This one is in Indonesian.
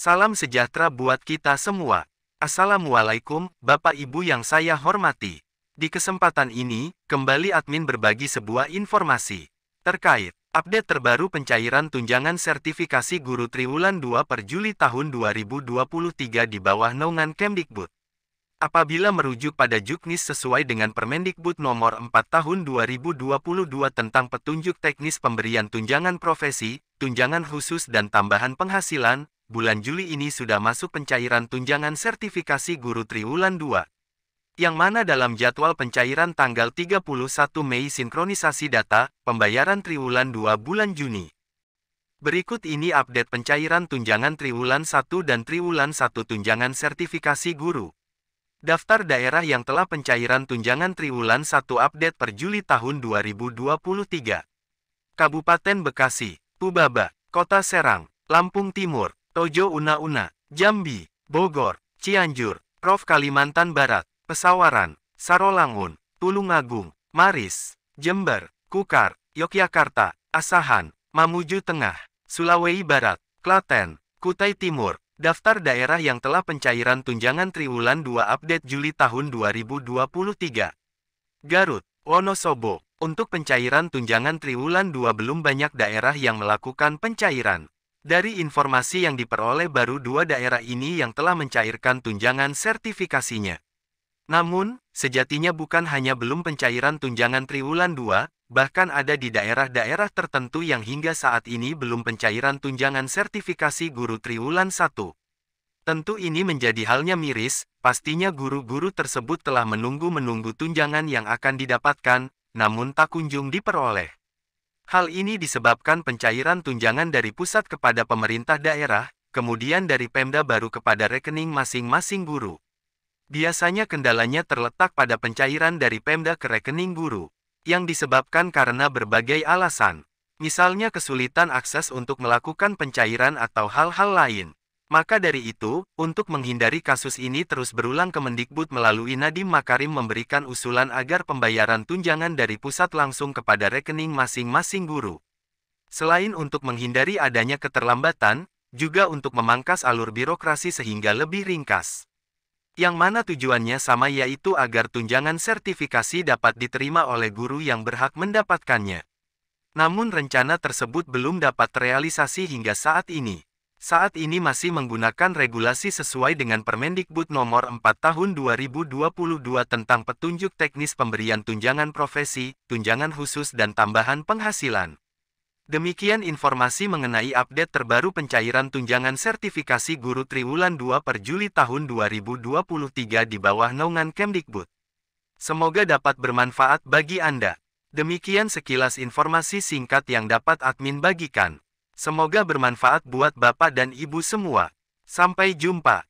Salam sejahtera buat kita semua. Assalamualaikum, Bapak Ibu yang saya hormati. Di kesempatan ini, kembali admin berbagi sebuah informasi terkait update terbaru pencairan tunjangan sertifikasi guru triwulan 2 per Juli tahun 2023 di bawah naungan Kemdikbud. Apabila merujuk pada juknis sesuai dengan Permendikbud nomor 4 tahun 2022 tentang petunjuk teknis pemberian tunjangan profesi, tunjangan khusus dan tambahan penghasilan, bulan Juli ini sudah masuk pencairan tunjangan sertifikasi guru triwulan 2. Yang mana dalam jadwal pencairan tanggal 31 Mei sinkronisasi data, pembayaran triwulan 2 bulan Juni. Berikut ini update pencairan tunjangan triwulan 1 dan triwulan 1 tunjangan sertifikasi guru. Daftar daerah yang telah pencairan tunjangan triwulan 1 update per Juli tahun 2023. Kabupaten Bekasi, Pubaba, Kota Serang, Lampung Timur, Tojo Una-Una, Jambi, Bogor, Cianjur, Prof. Kalimantan Barat, Pesawaran, Sarolangun, Tulungagung, Maris, Jember, Kukar, Yogyakarta, Asahan, Mamuju Tengah, Sulawesi Barat, Klaten, Kutai Timur. Daftar daerah yang telah pencairan tunjangan triwulan 2 update Juli tahun 2023. Garut, Wonosobo. Untuk pencairan tunjangan triwulan 2 belum banyak daerah yang melakukan pencairan. Dari informasi yang diperoleh baru dua daerah ini yang telah mencairkan tunjangan sertifikasinya. Namun, sejatinya bukan hanya belum pencairan tunjangan triwulan 2, bahkan ada di daerah-daerah tertentu yang hingga saat ini belum pencairan tunjangan sertifikasi guru triwulan 1. Tentu ini menjadi halnya miris, pastinya guru-guru tersebut telah menunggu-menunggu tunjangan yang akan didapatkan, namun tak kunjung diperoleh. Hal ini disebabkan pencairan tunjangan dari pusat kepada pemerintah daerah, kemudian dari Pemda baru kepada rekening masing-masing guru. Biasanya kendalanya terletak pada pencairan dari Pemda ke rekening guru, yang disebabkan karena berbagai alasan, misalnya kesulitan akses untuk melakukan pencairan atau hal-hal lain. Maka dari itu, untuk menghindari kasus ini terus berulang Kemendikbud melalui Nadiem Makarim memberikan usulan agar pembayaran tunjangan dari pusat langsung kepada rekening masing-masing guru. Selain untuk menghindari adanya keterlambatan, juga untuk memangkas alur birokrasi sehingga lebih ringkas. Yang mana tujuannya sama yaitu agar tunjangan sertifikasi dapat diterima oleh guru yang berhak mendapatkannya. Namun rencana tersebut belum dapat terrealisasi hingga saat ini saat ini masih menggunakan regulasi sesuai dengan Permendikbud nomor 4 tahun 2022 tentang petunjuk teknis pemberian tunjangan profesi, tunjangan khusus dan tambahan penghasilan. Demikian informasi mengenai update terbaru pencairan tunjangan sertifikasi guru Triwulan 2 per Juli tahun 2023 di bawah naungan Kemdikbud. Semoga dapat bermanfaat bagi Anda. Demikian sekilas informasi singkat yang dapat admin bagikan. Semoga bermanfaat buat Bapak dan Ibu semua. Sampai jumpa.